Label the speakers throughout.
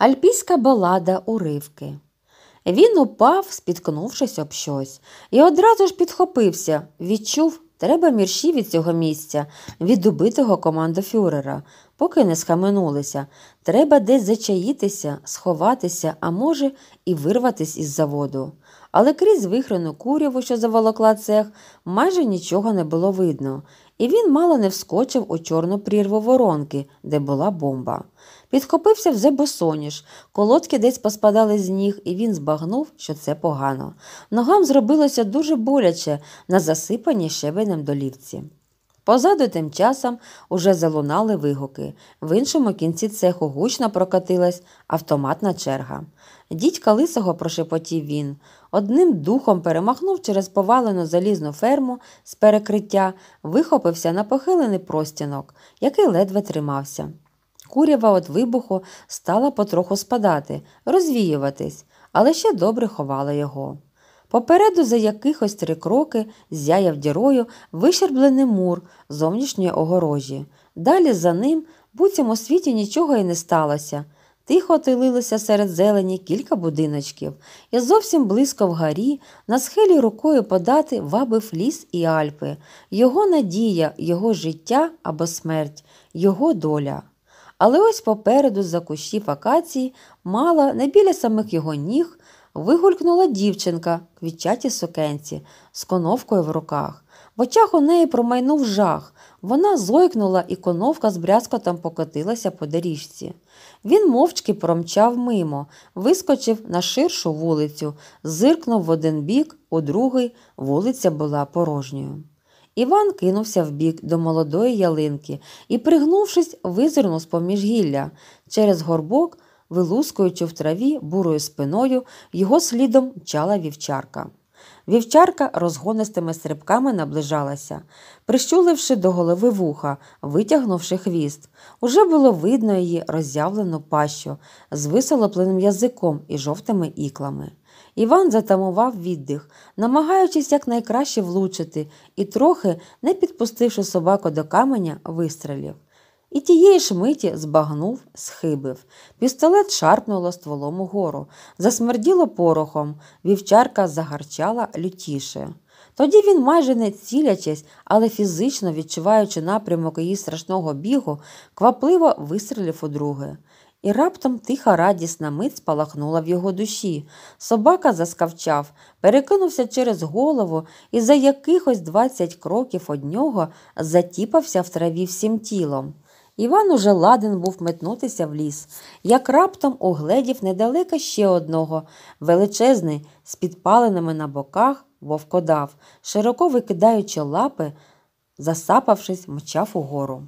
Speaker 1: Альпійська балада уривки. Він упав, спіткнувшись об щось, і одразу ж підхопився, відчув, треба мірші від цього місця, від убитого командофюрера, поки не схаменулися. Треба десь зачаїтися, сховатися, а може, і вирватися із заводу але крізь вихрену куряву, що заволокла цех, майже нічого не було видно, і він мало не вскочив у чорну прірву воронки, де була бомба. Підхопився вже босоніж, колодки десь поспадали з ніг, і він збагнув, що це погано. Ногам зробилося дуже боляче на засипаній щебенем долівці. Позаду тим часом уже залунали вигуки. В іншому кінці цеху гучно прокатилась автоматна черга. Дідька лисого прошепотів він, одним духом перемахнув через повалену залізну ферму з перекриття, вихопився на похилений простінок, який ледве тримався. Курява від вибуху стала потроху спадати, розвіюватись, але ще добре ховала його. Попереду за якихось три кроки зяяв дірою вищерблений мур зовнішньої огорожі. Далі за ним буцім у світі нічого і не сталося. Тихо тилилося серед зелені кілька будиночків, і зовсім близько в горі на схилі рукою подати вабив ліс і Альпи, його надія, його життя або смерть, його доля. Але ось попереду за кущі акації мала не біля самих його ніг, вигулькнула дівчинка квітчаті квітчатій сукенці з коновкою в руках. В очах у неї промайнув жах. Вона зойкнула, і коновка з брязкотом покотилася по доріжці. Він мовчки промчав мимо, вискочив на ширшу вулицю, зиркнув в один бік, у другий вулиця була порожньою. Іван кинувся вбік до молодої ялинки і, пригнувшись, визирнув з поміж гілля. Через горбок вилускуючи в траві бурою спиною, його слідом мчала вівчарка. Вівчарка розгонистими стрибками наближалася, прищуливши до голови вуха, витягнувши хвіст, уже було видно її роззявлену пащу з висолопленим язиком і жовтими іклами. Іван затамував віддих, намагаючись якнайкраще влучити і трохи, не підпустивши собаку до каменя, вистрелів. І тієї ж миті збагнув, схибив. Пістолет шарпнуло стволом угору, засмерділо порохом, вівчарка загарчала лютіше. Тоді він, майже не цілячись, але фізично відчуваючи напрямок її страшного бігу, квапливо вистрілив у друге. І раптом тиха радісна мить спалахнула в його душі. Собака заскавчав, перекинувся через голову і за якихось 20 кроків од нього затіпався в траві всім тілом. Іван уже ладен був метнутися в ліс, як раптом угледів недалеко ще одного, величезний, з підпаленими на боках вовкодав, широко викидаючи лапи, засапавшись, мчав угору.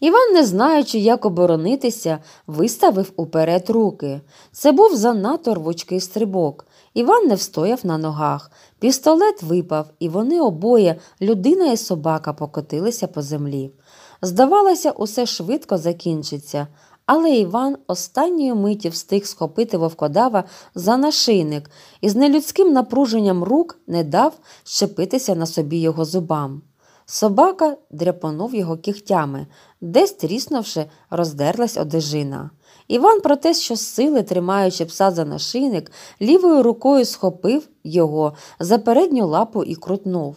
Speaker 1: Іван, не знаючи, як оборонитися, виставив уперед руки. Це був занадто рвучкий стрибок. Іван не встояв на ногах. Пістолет випав, і вони обоє, людина і собака, покотилися по землі. Здавалося, усе швидко закінчиться, але Іван останньої миті встиг схопити вовкодава за нашийник і з нелюдським напруженням рук не дав щепитися на собі його зубам. Собака дряпанув його кігтями, десь тріснувши, роздерлась одежина. Іван, про те, що з сили, тримаючи пса за нашийник, лівою рукою схопив його за передню лапу і крутнув.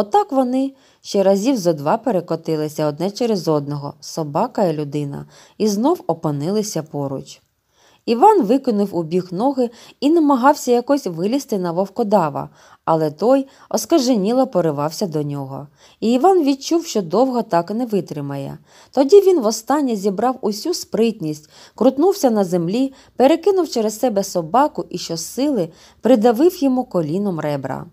Speaker 1: Отак вони ще разів зо два перекотилися одне через одного, собака і людина, і знов опинилися поруч. Іван викинув у бік ноги і намагався якось вилізти на вовкодава, але той оскаженіло поривався до нього. І Іван відчув, що довго так не витримає. Тоді він востаннє зібрав усю спритність, крутнувся на землі, перекинув через себе собаку і щосили придавив йому коліном ребра.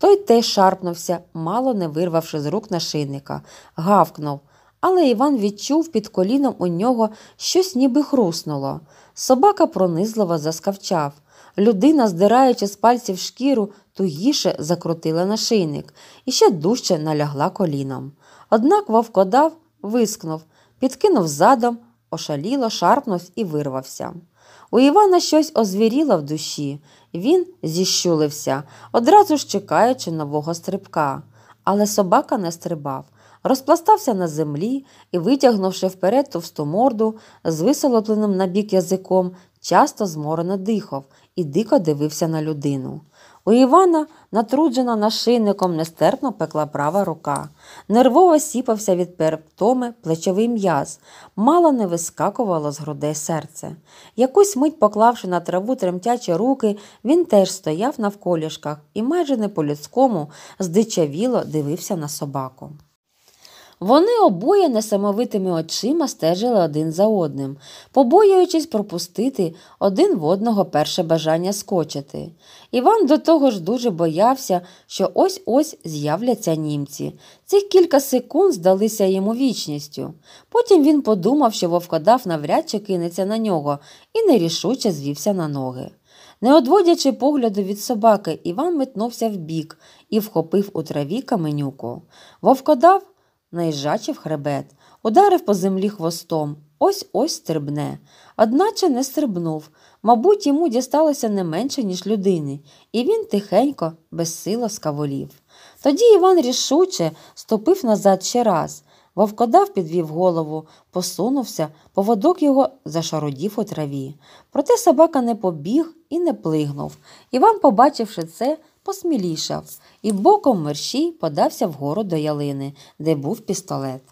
Speaker 1: Той теж шарпнувся, мало не вирвавши з рук нашийника, гавкнув. Але Іван відчув під коліном у нього щось ніби хруснуло. Собака пронизливо заскавчав. Людина, здираючи з пальців шкіру, тугіше закрутила нашийник і ще дужче налягла коліном. Однак вовкодав, вискнув, підкинув задом, ошаліло, шарпнув і вирвався. У Івана щось озвіріло в душі, він зіщулився, одразу ж чекаючи нового стрибка. Але собака не стрибав, розпластався на землі і, витягнувши вперед товсту морду, з висолопленим набік язиком, часто зморено дихав і дико дивився на людину. У Івана, натруджена нашийником, нестерпно пекла права рука. Нервово сіпався від перевтоми плечовий м'яз, мало не вискакувало з грудей серце. Якусь мить, поклавши на траву тремтячі руки, він теж стояв навколішках і майже не по людському здичавіло дивився на собаку. Вони обоє несамовитими очима стежили один за одним, побоюючись пропустити один в одного перше бажання скочити. Іван до того ж дуже боявся, що ось ось з'являться німці. Цих кілька секунд здалися йому вічністю. Потім він подумав, що вовкодав навряд чи кинеться на нього, і нерішуче звівся на ноги. Не одводячи погляду від собаки, Іван метнувся вбік і вхопив у траві каменюку. Вовкодав наїжджачив хребет, ударив по землі хвостом, ось ось стрибне. Одначе не стрибнув. Мабуть, йому дісталося не менше, ніж людини, і він тихенько, безсило скаволів. Тоді Іван рішуче ступив назад ще раз. Вовкодав підвів голову, посунувся, поводок його зашародів у траві. Проте собака не побіг і не плигнув. Іван, побачивши це, посмілішав і боком мерщій подався вгору до ялини, де був пістолет.